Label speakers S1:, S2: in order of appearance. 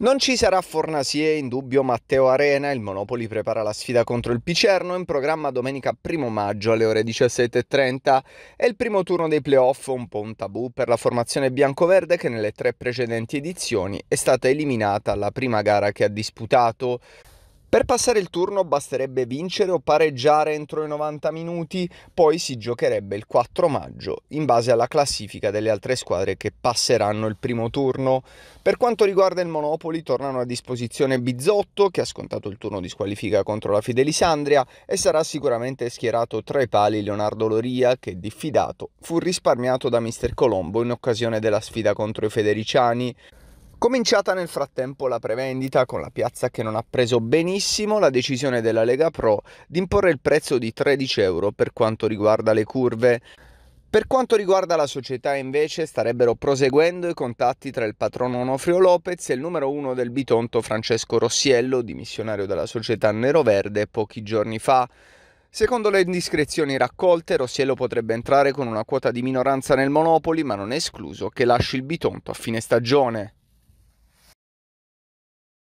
S1: Non ci sarà Fornasie, in dubbio Matteo Arena, il Monopoli prepara la sfida contro il Picerno in programma domenica 1 maggio alle ore 17.30. È il primo turno dei playoff, un po' un tabù per la formazione biancoverde che nelle tre precedenti edizioni è stata eliminata alla prima gara che ha disputato. Per passare il turno basterebbe vincere o pareggiare entro i 90 minuti, poi si giocherebbe il 4 maggio in base alla classifica delle altre squadre che passeranno il primo turno. Per quanto riguarda il Monopoli tornano a disposizione Bizotto che ha scontato il turno di squalifica contro la Fidelisandria e sarà sicuramente schierato tra i pali Leonardo Loria che diffidato fu risparmiato da Mister Colombo in occasione della sfida contro i Federiciani. Cominciata nel frattempo la prevendita con la piazza che non ha preso benissimo la decisione della Lega Pro di imporre il prezzo di 13 euro per quanto riguarda le curve. Per quanto riguarda la società invece starebbero proseguendo i contatti tra il patrono Onofrio Lopez e il numero uno del Bitonto Francesco Rossiello, dimissionario della società Nero Verde pochi giorni fa. Secondo le indiscrezioni raccolte, Rossiello potrebbe entrare con una quota di minoranza nel Monopoli, ma non è escluso che lasci il Bitonto a fine stagione.